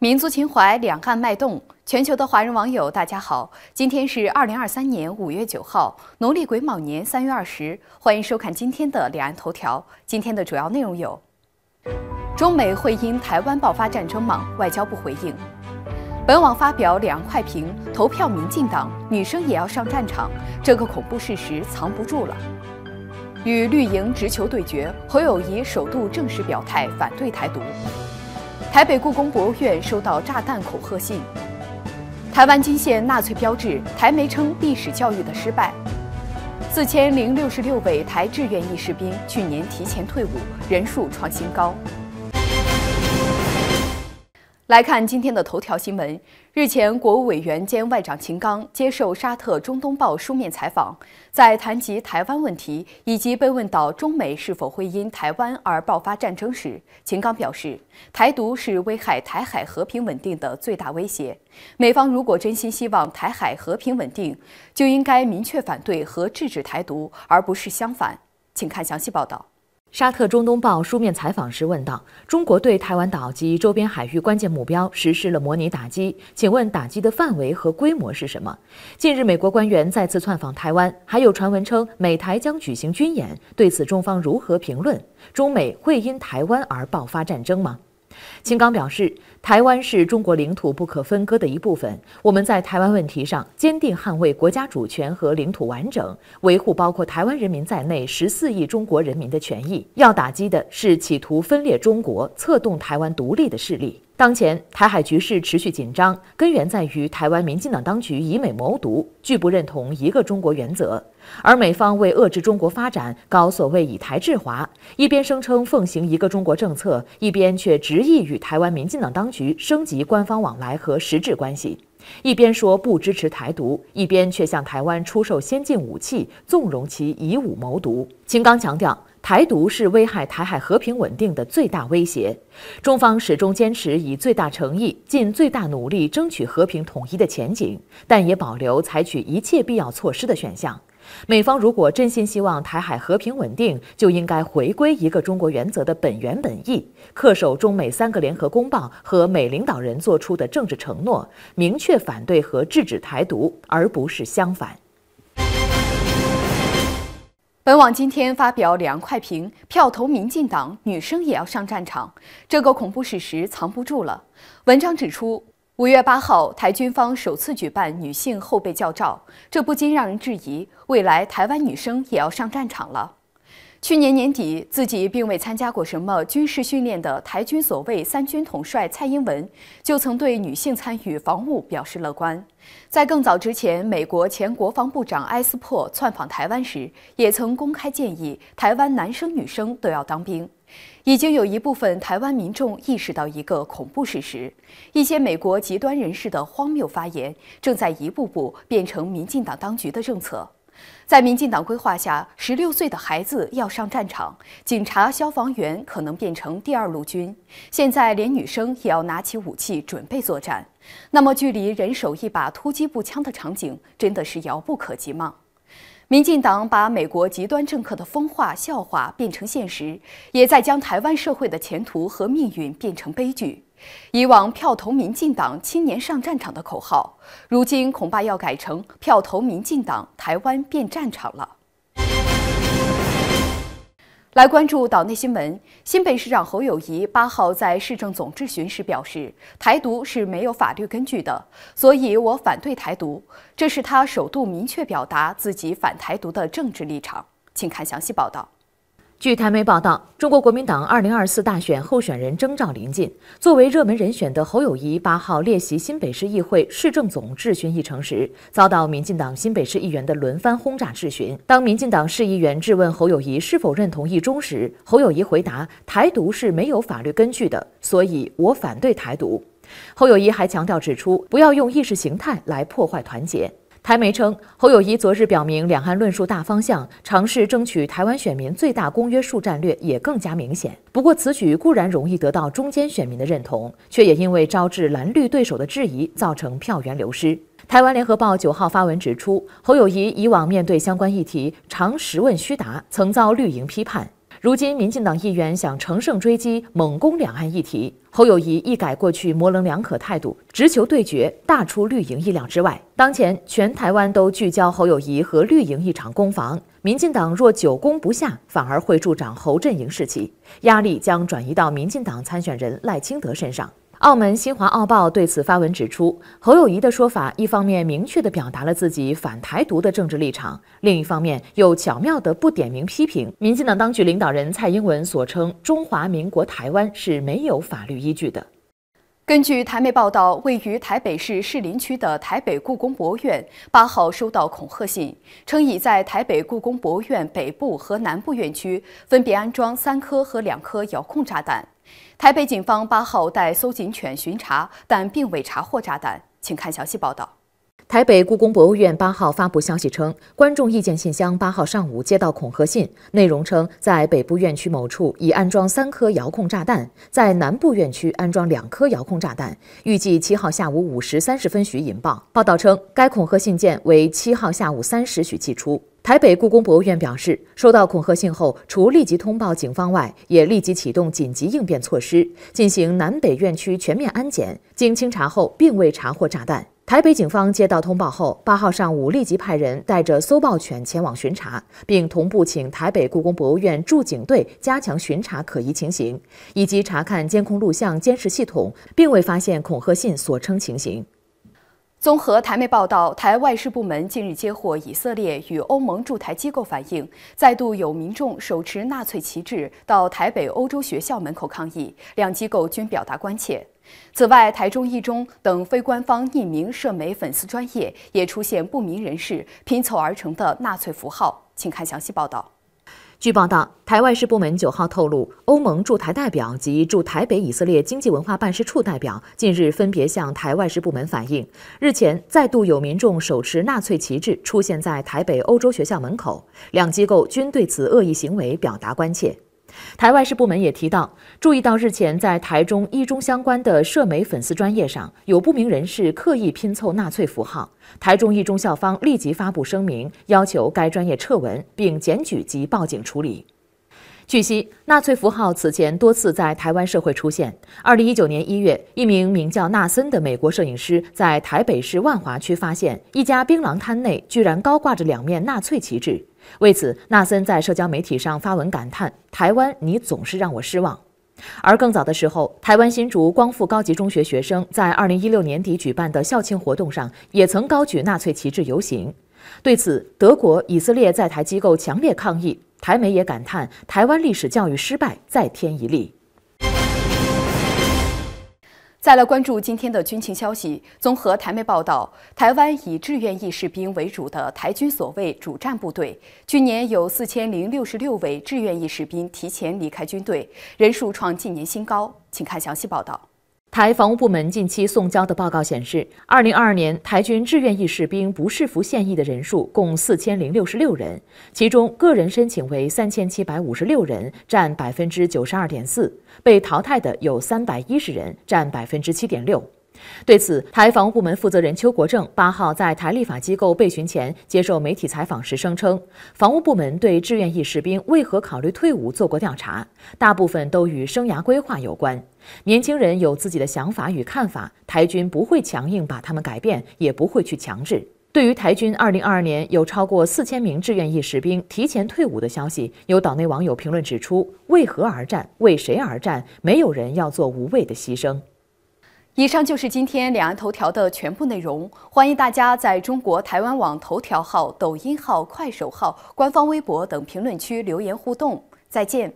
民族情怀，两岸脉动。全球的华人网友，大家好！今天是二零二三年五月九号，农历癸卯年三月二十。欢迎收看今天的两岸头条。今天的主要内容有：中美会因台湾爆发战争吗？外交部回应。本网发表两岸快评，投票民进党，女生也要上战场。这个恐怖事实藏不住了。与绿营直球对决，侯友谊首度正式表态反对台独。台北故宫博物院收到炸弹恐吓信。台湾惊现纳粹标志，台媒称历史教育的失败。四千零六十六位台志愿役士兵去年提前退伍，人数创新高。来看今天的头条新闻。日前，国务委员兼外长秦刚接受沙特《中东报》书面采访，在谈及台湾问题以及被问到中美是否会因台湾而爆发战争时，秦刚表示：“台独是危害台海和平稳定的最大威胁。美方如果真心希望台海和平稳定，就应该明确反对和制止台独，而不是相反。”请看详细报道。沙特中东报书面采访时问道：“中国对台湾岛及周边海域关键目标实施了模拟打击，请问打击的范围和规模是什么？”近日，美国官员再次窜访台湾，还有传闻称美台将举行军演，对此中方如何评论？中美会因台湾而爆发战争吗？秦刚表示，台湾是中国领土不可分割的一部分。我们在台湾问题上坚定捍卫国家主权和领土完整，维护包括台湾人民在内十四亿中国人民的权益。要打击的是企图分裂中国、策动台湾独立的势力。当前台海局势持续紧张，根源在于台湾民进党当局以美谋独，拒不认同一个中国原则，而美方为遏制中国发展，搞所谓以台制华，一边声称奉行一个中国政策，一边却执意与台湾民进党当局升级官方往来和实质关系，一边说不支持台独，一边却向台湾出售先进武器，纵容其以武谋独。秦刚强调。台独是危害台海和平稳定的最大威胁，中方始终坚持以最大诚意、尽最大努力争取和平统一的前景，但也保留采取一切必要措施的选项。美方如果真心希望台海和平稳定，就应该回归一个中国原则的本源本意，恪守中美三个联合公报和美领导人作出的政治承诺，明确反对和制止台独，而不是相反。本网今天发表《两块快评》：票投民进党，女生也要上战场。这个恐怖事实藏不住了。文章指出，五月八号，台军方首次举办女性后备教照，这不禁让人质疑，未来台湾女生也要上战场了。去年年底，自己并未参加过什么军事训练的台军所谓三军统帅蔡英文，就曾对女性参与防务表示乐观。在更早之前，美国前国防部长埃斯珀窜访台湾时，也曾公开建议台湾男生女生都要当兵。已经有一部分台湾民众意识到一个恐怖事实：一些美国极端人士的荒谬发言，正在一步步变成民进党当局的政策。在民进党规划下，十六岁的孩子要上战场，警察、消防员可能变成第二路军。现在连女生也要拿起武器准备作战。那么，距离人手一把突击步枪的场景，真的是遥不可及吗？民进党把美国极端政客的疯话笑话变成现实，也在将台湾社会的前途和命运变成悲剧。以往票投民进党，青年上战场的口号，如今恐怕要改成票投民进党，台湾变战场了。来关注岛内新闻，新北市长侯友谊八号在市政总质询时表示，台独是没有法律根据的，所以我反对台独，这是他首度明确表达自己反台独的政治立场。请看详细报道。据台媒报道，中国国民党二零二四大选候选人征召临近，作为热门人选的侯友谊八号列席新北市议会市政总质询议程时，遭到民进党新北市议员的轮番轰炸质询。当民进党市议员质问侯友谊是否认同一中时，侯友谊回答：“台独是没有法律根据的，所以我反对台独。”侯友谊还强调指出，不要用意识形态来破坏团结。台媒称，侯友谊昨日表明两岸论述大方向，尝试争取台湾选民最大公约数战略也更加明显。不过此举固然容易得到中间选民的认同，却也因为招致蓝绿对手的质疑，造成票源流失。台湾联合报九号发文指出，侯友谊以往面对相关议题，常实问虚答，曾遭绿营批判。如今，民进党议员想乘胜追击，猛攻两岸议题。侯友谊一改过去模棱两可态度，直球对决，大出绿营意料之外。当前，全台湾都聚焦侯友谊和绿营一场攻防。民进党若久攻不下，反而会助长侯阵营士气，压力将转移到民进党参选人赖清德身上。澳门《新华澳报》对此发文指出，侯友谊的说法，一方面明确地表达了自己反台独的政治立场，另一方面又巧妙地不点名批评民进党当局领导人蔡英文所称“中华民国台湾是没有法律依据的”。根据台媒报道，位于台北市士林区的台北故宫博物院八号收到恐吓信，称已在台北故宫博物院北部和南部院区分别安装三颗和两颗遥控炸弹。台北警方八号带搜警犬巡查，但并未查获炸弹。请看详细报道。台北故宫博物院八号发布消息称，观众意见信箱八号上午接到恐吓信，内容称在北部院区某处已安装三颗遥控炸弹，在南部院区安装两颗遥控炸弹，预计七号下午五时三十分许引爆。报道称，该恐吓信件为七号下午三时许寄出。台北故宫博物院表示，收到恐吓信后，除立即通报警方外，也立即启动紧急应变措施，进行南北院区全面安检。经清查后，并未查获炸弹。台北警方接到通报后，八号上午立即派人带着搜爆犬前往巡查，并同步请台北故宫博物院驻警队加强巡查可疑情形，以及查看监控录像监视系统，并未发现恐吓信所称情形。综合台媒报道，台外事部门近日接获以色列与欧盟驻台机构反映，再度有民众手持纳粹旗帜到台北欧洲学校门口抗议，两机构均表达关切。此外，台中一中等非官方匿名社媒粉丝专业也出现不明人士拼凑而成的纳粹符号，请看详细报道。据报道，台外事部门九号透露，欧盟驻台代表及驻台北以色列经济文化办事处代表近日分别向台外事部门反映，日前再度有民众手持纳粹旗帜出现在台北欧洲学校门口，两机构均对此恶意行为表达关切。台外事部门也提到，注意到日前在台中一中相关的涉美粉丝专业上有不明人士刻意拼凑纳粹符号，台中一中校方立即发布声明，要求该专业撤文，并检举及报警处理。据悉，纳粹符号此前多次在台湾社会出现。2019年1月，一名名叫纳森的美国摄影师在台北市万华区发现，一家槟榔摊内居然高挂着两面纳粹旗帜。为此，纳森在社交媒体上发文感叹：“台湾，你总是让我失望。”而更早的时候，台湾新竹光复高级中学学生在2016年底举办的校庆活动上，也曾高举纳粹旗帜游行。对此，德国、以色列在台机构强烈抗议。台媒也感叹：“台湾历史教育失败，再添一例。”再来关注今天的军情消息。综合台媒报道，台湾以志愿役士兵为主的台军所谓主战部队，去年有四千零六十六位志愿役士兵提前离开军队，人数创近年新高。请看详细报道。台防务部门近期送交的报告显示，二零二二年台军志愿役士兵不适服现役的人数共四千零六十六人，其中个人申请为三千七百五十六人，占百分之九十二点四；被淘汰的有三百一十人，占百分之七点六。对此，台防务部门负责人邱国正八号在台立法机构被询前接受媒体采访时声称，防务部门对志愿役士兵为何考虑退伍做过调查，大部分都与生涯规划有关。年轻人有自己的想法与看法，台军不会强硬把他们改变，也不会去强制。对于台军二零二二年有超过四千名志愿役士兵提前退伍的消息，有岛内网友评论指出：“为何而战？为谁而战？没有人要做无谓的牺牲。”以上就是今天两岸头条的全部内容。欢迎大家在中国台湾网头条号、抖音号、快手号、官方微博等评论区留言互动。再见。